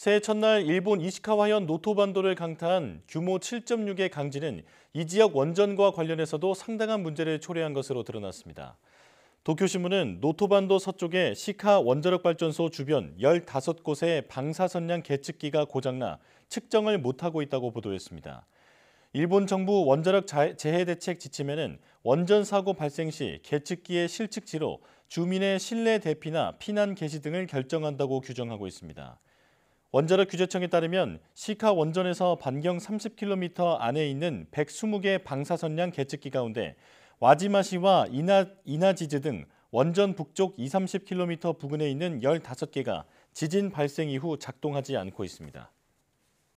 새해 첫날 일본 이시카와현 노토반도를 강타한 규모 7.6의 강진은 이 지역 원전과 관련해서도 상당한 문제를 초래한 것으로 드러났습니다. 도쿄신문은 노토반도 서쪽의 시카 원자력발전소 주변 15곳의 방사선량 계측기가 고장나 측정을 못하고 있다고 보도했습니다. 일본 정부 원자력 재해대책 지침에는 원전 사고 발생 시 계측기의 실측지로 주민의 실내 대피나 피난 개시 등을 결정한다고 규정하고 있습니다. 원자력 규제청에 따르면 시카 원전에서 반경 30km 안에 있는 120개 방사선량 계측기 가운데 와지마시와 이나, 이나지즈 등 원전 북쪽 2, 30km 부근에 있는 15개가 지진 발생 이후 작동하지 않고 있습니다.